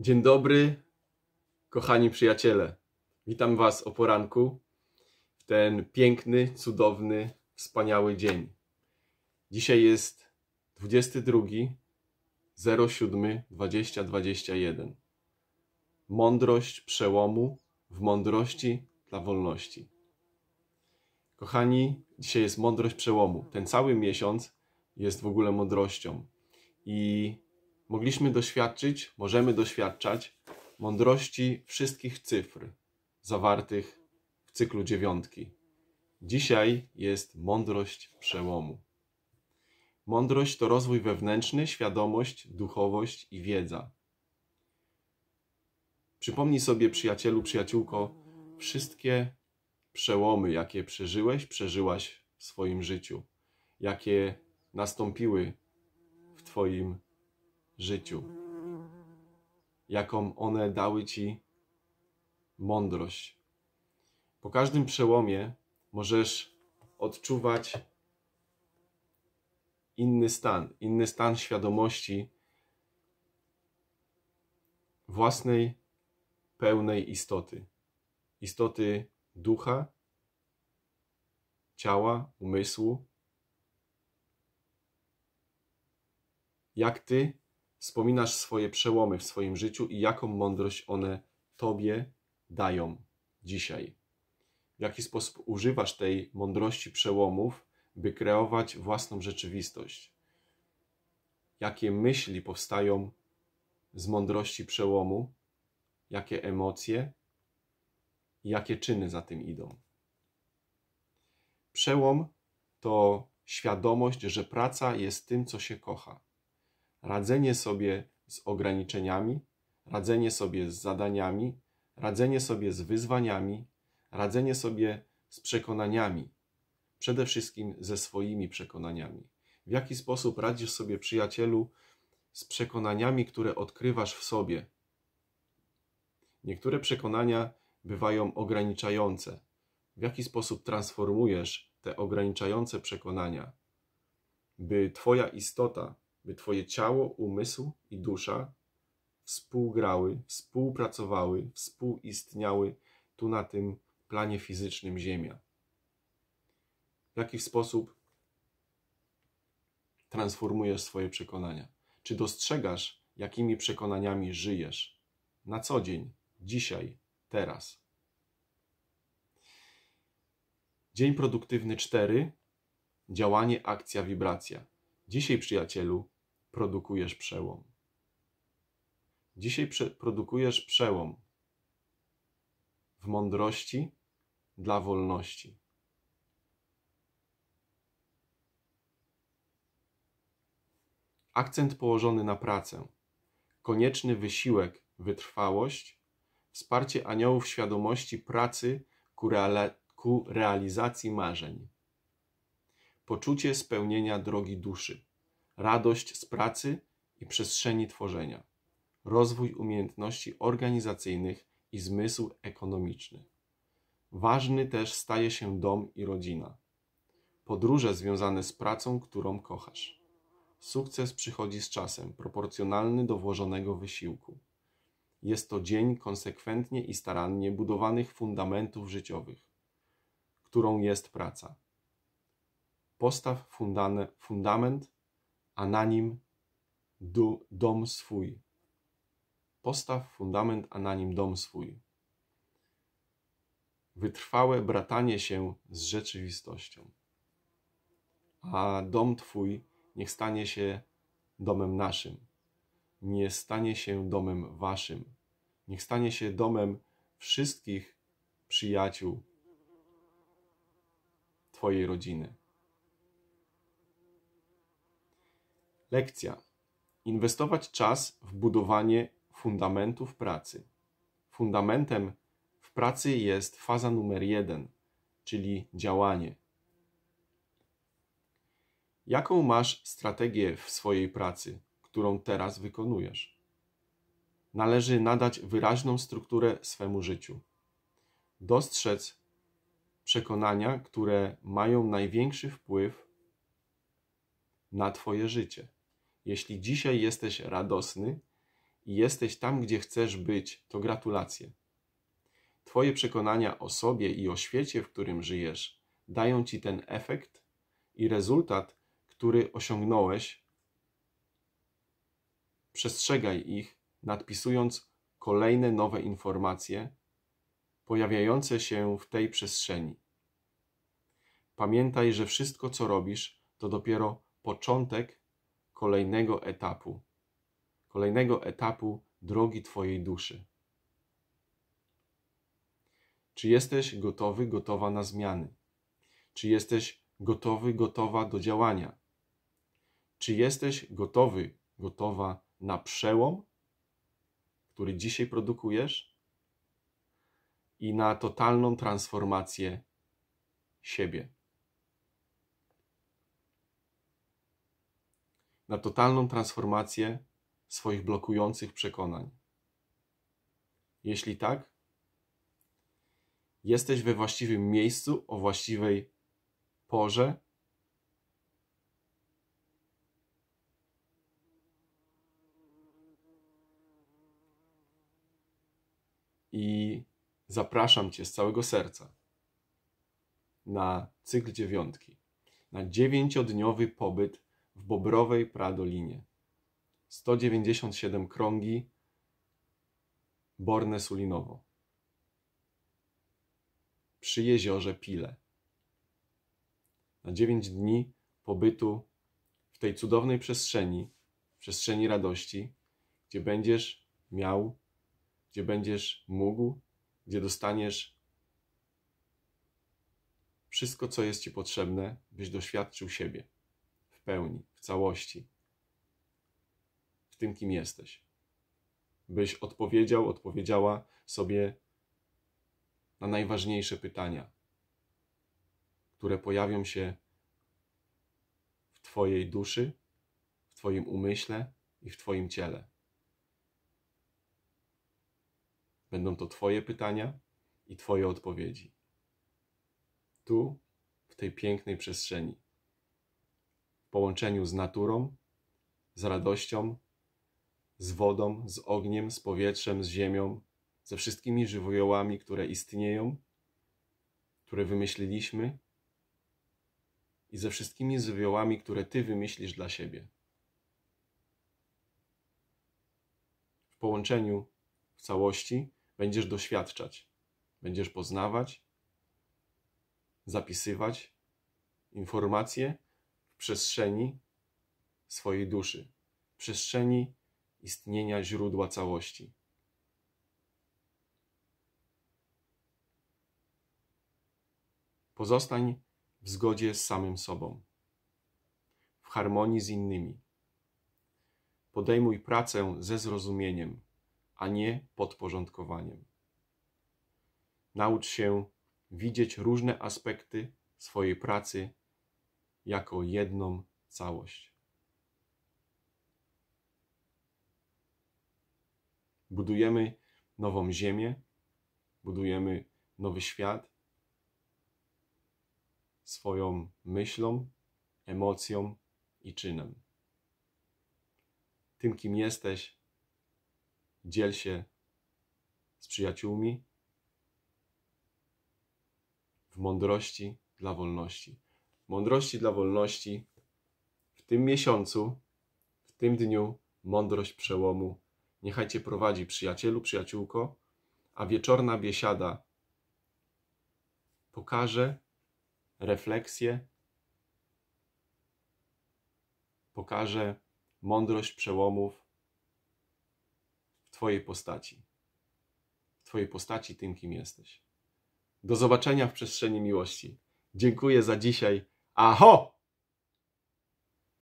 Dzień dobry, kochani przyjaciele. Witam Was o poranku w ten piękny, cudowny, wspaniały dzień. Dzisiaj jest 22 07 2021. Mądrość przełomu w mądrości dla wolności. Kochani, dzisiaj jest mądrość przełomu. Ten cały miesiąc jest w ogóle mądrością. I mogliśmy doświadczyć, możemy doświadczać mądrości wszystkich cyfr zawartych w cyklu dziewiątki. Dzisiaj jest mądrość przełomu. Mądrość to rozwój wewnętrzny, świadomość, duchowość i wiedza. Przypomnij sobie, przyjacielu, przyjaciółko, wszystkie przełomy, jakie przeżyłeś, przeżyłaś w swoim życiu, jakie nastąpiły w Twoim życiu, jaką one dały ci mądrość. Po każdym przełomie możesz odczuwać inny stan, inny stan świadomości własnej pełnej istoty, istoty ducha, ciała, umysłu. Jak ty wspominasz swoje przełomy w swoim życiu i jaką mądrość one Tobie dają dzisiaj. W jaki sposób używasz tej mądrości przełomów, by kreować własną rzeczywistość? Jakie myśli powstają z mądrości przełomu? Jakie emocje? Jakie czyny za tym idą? Przełom to świadomość, że praca jest tym, co się kocha radzenie sobie z ograniczeniami, radzenie sobie z zadaniami, radzenie sobie z wyzwaniami, radzenie sobie z przekonaniami, przede wszystkim ze swoimi przekonaniami. W jaki sposób radzisz sobie, przyjacielu, z przekonaniami, które odkrywasz w sobie? Niektóre przekonania bywają ograniczające. W jaki sposób transformujesz te ograniczające przekonania, by Twoja istota by Twoje ciało, umysł i dusza współgrały, współpracowały, współistniały tu na tym planie fizycznym Ziemia. W jaki sposób transformujesz swoje przekonania? Czy dostrzegasz, jakimi przekonaniami żyjesz na co dzień, dzisiaj, teraz? Dzień produktywny 4. Działanie, akcja, wibracja. Dzisiaj, przyjacielu, produkujesz przełom. Dzisiaj produkujesz przełom w mądrości dla wolności. Akcent położony na pracę, konieczny wysiłek, wytrwałość, wsparcie aniołów świadomości pracy ku, reala- ku realizacji marzeń, poczucie spełnienia drogi duszy radość z pracy i przestrzeni tworzenia, rozwój umiejętności organizacyjnych i zmysł ekonomiczny. Ważny też staje się dom i rodzina. Podróże związane z pracą, którą kochasz. Sukces przychodzi z czasem, proporcjonalny do włożonego wysiłku. Jest to dzień konsekwentnie i starannie budowanych fundamentów życiowych, którą jest praca. Postaw fundament a na nim du, dom swój. Postaw fundament, a na nim dom swój. Wytrwałe bratanie się z rzeczywistością. A dom Twój niech stanie się domem naszym. Nie stanie się domem Waszym. Niech stanie się domem wszystkich przyjaciół Twojej rodziny. Lekcja. Inwestować czas w budowanie fundamentów pracy. Fundamentem w pracy jest faza numer jeden, czyli działanie. Jaką masz strategię w swojej pracy, którą teraz wykonujesz? Należy nadać wyraźną strukturę swemu życiu. Dostrzec przekonania, które mają największy wpływ na Twoje życie. Jeśli dzisiaj jesteś radosny i jesteś tam, gdzie chcesz być, to gratulacje. Twoje przekonania o sobie i o świecie, w którym żyjesz, dają ci ten efekt i rezultat, który osiągnąłeś. Przestrzegaj ich, nadpisując kolejne nowe informacje pojawiające się w tej przestrzeni. Pamiętaj, że wszystko, co robisz, to dopiero początek kolejnego etapu, kolejnego etapu drogi Twojej duszy. Czy jesteś gotowy, gotowa na zmiany? Czy jesteś gotowy, gotowa do działania? Czy jesteś gotowy, gotowa na przełom, który dzisiaj produkujesz? I na totalną transformację siebie. na totalną transformację swoich blokujących przekonań? Jeśli tak, jesteś we właściwym miejscu o właściwej porze. I zapraszam Cię z całego serca na cykl dziewiątki, na dziewięciodniowy pobyt w Bobrowej Pradolinie. 197 krągi Borne Sulinowo. Przy jeziorze Pile. Na 9 dni pobytu w tej cudownej przestrzeni, przestrzeni radości, gdzie będziesz miał, gdzie będziesz mógł, gdzie dostaniesz wszystko, co jest Ci potrzebne, byś doświadczył siebie pełni, w całości, w tym, kim jesteś. Byś odpowiedział, odpowiedziała sobie na najważniejsze pytania, które pojawią się w Twojej duszy, w Twoim umyśle i w Twoim ciele. Będą to Twoje pytania i Twoje odpowiedzi. Tu, w tej pięknej przestrzeni połączeniu z naturą, z radością, z wodą, z ogniem, z powietrzem, z ziemią, ze wszystkimi żywiołami, które istnieją, które wymyśliliśmy i ze wszystkimi żywiołami, które Ty wymyślisz dla siebie. W połączeniu w całości będziesz doświadczać, będziesz poznawać, zapisywać informacje, przestrzeni swojej duszy, przestrzeni istnienia źródła całości. Pozostań w zgodzie z samym sobą, w harmonii z innymi. Podejmuj pracę ze zrozumieniem, a nie podporządkowaniem. Naucz się widzieć różne aspekty swojej pracy jako jedną całość. Budujemy nową ziemię, budujemy nowy świat swoją myślą, emocją i czynem. Tym, kim jesteś, dziel się z przyjaciółmi w mądrości dla wolności mądrości dla wolności. W tym miesiącu, w tym dniu, mądrość przełomu. Niechaj Cię prowadzi przyjacielu, przyjaciółko, a wieczorna biesiada pokaże refleksję, pokaże mądrość przełomów w Twojej postaci. W Twojej postaci tym, kim jesteś. Do zobaczenia w przestrzeni miłości. Dziękuję za dzisiaj. Aho!